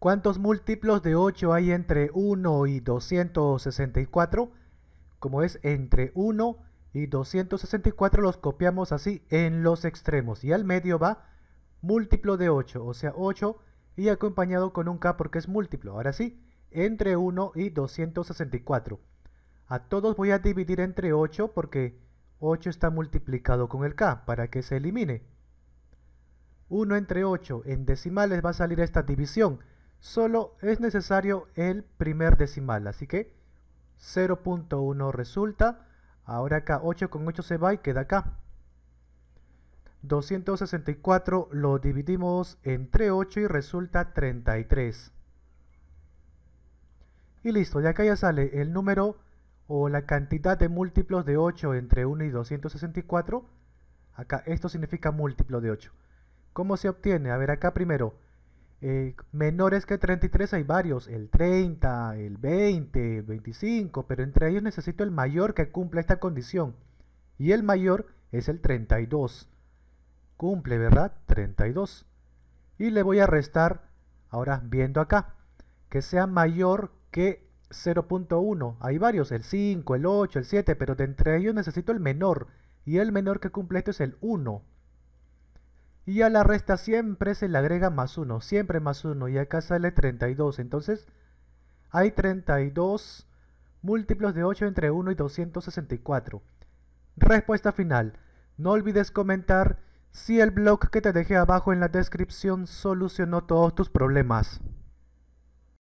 ¿Cuántos múltiplos de 8 hay entre 1 y 264? Como es entre 1 y 264 los copiamos así en los extremos. Y al medio va múltiplo de 8, o sea 8 y acompañado con un K porque es múltiplo. Ahora sí, entre 1 y 264. A todos voy a dividir entre 8 porque 8 está multiplicado con el K para que se elimine. 1 entre 8 en decimales va a salir esta división solo es necesario el primer decimal, así que 0.1 resulta, ahora acá 8 con 8 se va y queda acá. 264 lo dividimos entre 8 y resulta 33. Y listo, de acá ya sale el número o la cantidad de múltiplos de 8 entre 1 y 264. Acá esto significa múltiplo de 8. ¿Cómo se obtiene? A ver, acá primero eh, menores que 33 hay varios, el 30, el 20, el 25, pero entre ellos necesito el mayor que cumpla esta condición. Y el mayor es el 32. Cumple, ¿verdad? 32. Y le voy a restar, ahora viendo acá, que sea mayor que 0.1. Hay varios, el 5, el 8, el 7, pero de entre ellos necesito el menor. Y el menor que cumple esto es el 1. Y a la resta siempre se le agrega más 1, siempre más 1. Y acá sale 32, entonces hay 32 múltiplos de 8 entre 1 y 264. Respuesta final. No olvides comentar si el blog que te dejé abajo en la descripción solucionó todos tus problemas.